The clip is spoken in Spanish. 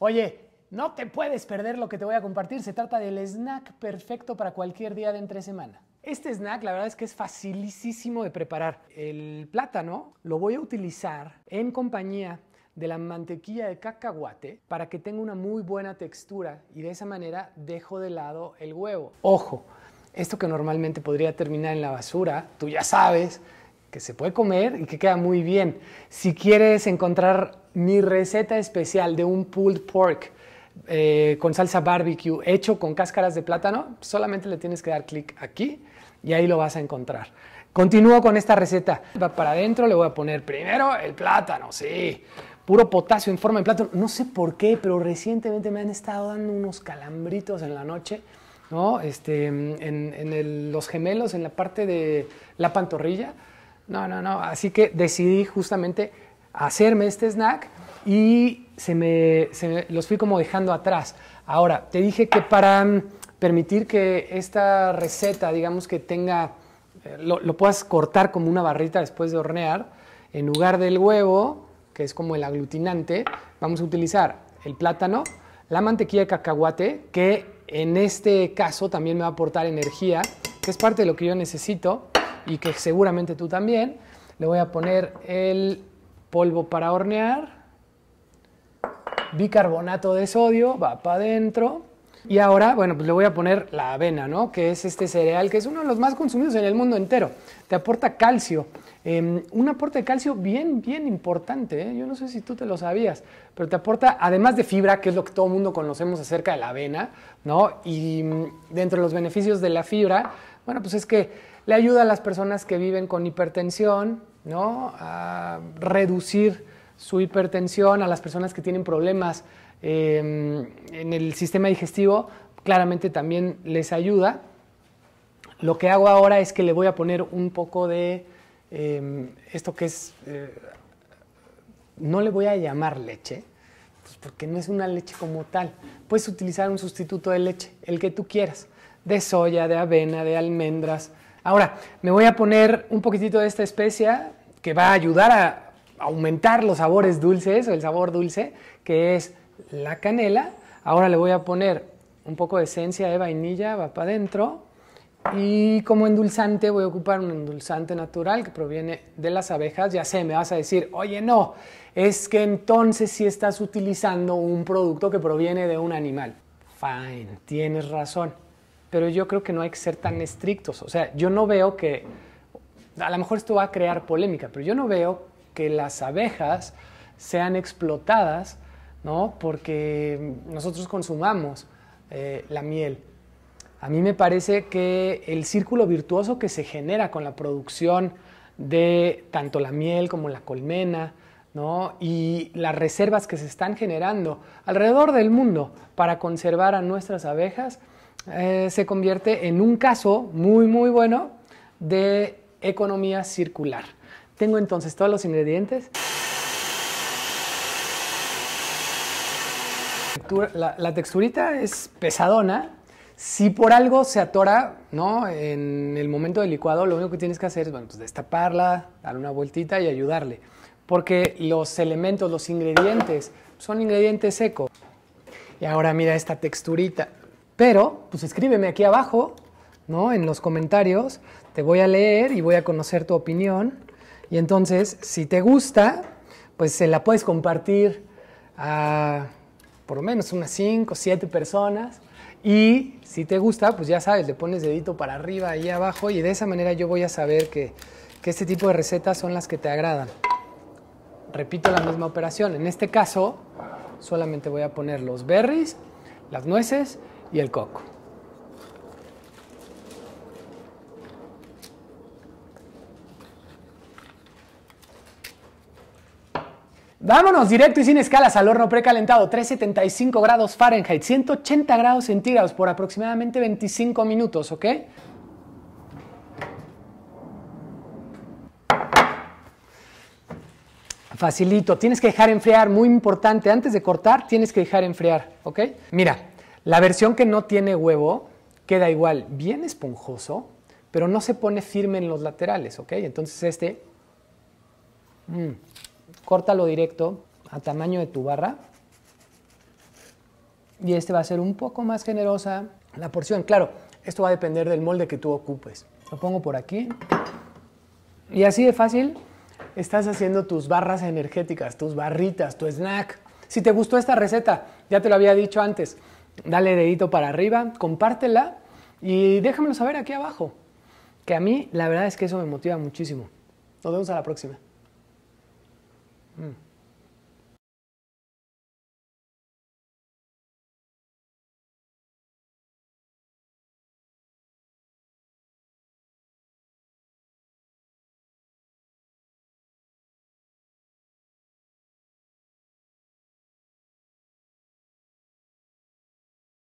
Oye, no te puedes perder lo que te voy a compartir. Se trata del snack perfecto para cualquier día de entre semana. Este snack la verdad es que es facilísimo de preparar. El plátano lo voy a utilizar en compañía de la mantequilla de cacahuate para que tenga una muy buena textura y de esa manera dejo de lado el huevo. Ojo, esto que normalmente podría terminar en la basura, tú ya sabes, que se puede comer y que queda muy bien. Si quieres encontrar mi receta especial de un pulled pork eh, con salsa barbecue hecho con cáscaras de plátano, solamente le tienes que dar clic aquí y ahí lo vas a encontrar. Continúo con esta receta. Va para adentro, le voy a poner primero el plátano, sí. Puro potasio en forma de plátano. No sé por qué, pero recientemente me han estado dando unos calambritos en la noche. ¿no? Este, en, los gemelos, en la parte de la pantorrilla, no, no, no. Así que decidí justamente hacerme este snack y se me, los fui como dejando atrás. Ahora, te dije que para mm, permitir que esta receta, digamos que tenga, eh, lo, lo puedas cortar como una barrita después de hornear, en lugar del huevo, que es como el aglutinante, vamos a utilizar el plátano, la mantequilla de cacahuate, que en este caso también me va a aportar energía, que es parte de lo que yo necesito, y que seguramente tú también. Le voy a poner el polvo para hornear, bicarbonato de sodio, va para adentro, y ahora, bueno, pues le voy a poner la avena, ¿no? Que es este cereal que es uno de los más consumidos en el mundo entero. Te aporta calcio. Em, un aporte de calcio bien, bien importante. ¿eh? Yo no sé si tú te lo sabías, pero te aporta, además de fibra, que es lo que todo el mundo conocemos acerca de la avena, ¿no? Y mm, dentro de los beneficios de la fibra, bueno, pues es que le ayuda a las personas que viven con hipertensión, ¿no? A reducir su hipertensión, a las personas que tienen problemas em, en el sistema digestivo, claramente también les ayuda. Lo que hago ahora es que le voy a poner un poco de em, esto que es, eh, no le voy a llamar leche, pues porque no es una leche como tal. Puedes utilizar un sustituto de leche, el que tú quieras, de soya, de avena, de almendras. Ahora, me voy a poner un poquitito de esta especia que va a ayudar a, aumentar los sabores dulces o el sabor dulce, que es la canela. Ahora le voy a poner un poco de esencia de vainilla, va para adentro. Y como endulzante voy a ocupar un endulzante natural que proviene de las abejas. Ya sé, me vas a decir, oye, no, es que entonces sí estás utilizando un producto que proviene de un animal. Fine, tienes razón. Pero yo creo que no hay que ser tan estrictos. O sea, yo no veo que, a lo mejor esto va a crear polémica, pero yo no veo que las abejas sean explotadas, ¿no? Porque nosotros consumamos eh, la miel. A mí me parece que el círculo virtuoso que se genera con la producción de tanto la miel como la colmena, y las reservas que se están generando alrededor del mundo para conservar a nuestras abejas, eh, se convierte en un caso muy, muy bueno de economía circular. Tengo entonces todos los ingredientes. La, texturita es pesadona. Si por algo se atora, ¿no? En el momento del licuado, lo único que tienes que hacer es, pues, destaparla, darle una vueltita y ayudarle. Porque los elementos, los ingredientes, son ingredientes secos. Y ahora mira esta texturita. Pero, pues escríbeme aquí abajo, ¿no? En los comentarios. Te voy a leer y voy a conocer tu opinión. Y entonces, si te gusta, pues se la puedes compartir a por lo menos unas 5, 7 personas. Y si te gusta, pues ya sabes, le pones dedito para arriba y abajo y de esa manera yo voy a saber que, que este tipo de recetas son las que te agradan. Repito la misma operación. En este caso, solamente voy a poner los berries, las nueces y el coco. Vámonos directo y sin escalas al horno precalentado, 375 grados Fahrenheit, 180 grados centígrados por aproximadamente 25 minutos, ¿ok? Facilito, tienes que dejar enfriar, muy importante, antes de cortar tienes que dejar enfriar, ¿ok? Mira, la versión que no tiene huevo queda igual, bien esponjoso, pero no se pone firme en los laterales, ¿ok? Entonces este... Mm, córtalo directo a tamaño de tu barra. Y este va a ser un poco más generosa la porción. Claro, esto va a depender del molde que tú ocupes. Lo pongo por aquí. Y así de fácil estás haciendo tus barras energéticas, tus barritas, tu snack. Si te gustó esta receta, ya te lo había dicho antes, dale dedito para arriba, compártela y déjamelo saber aquí abajo. Que a mí la verdad es que eso me motiva muchísimo. Nos vemos a la próxima. Mm.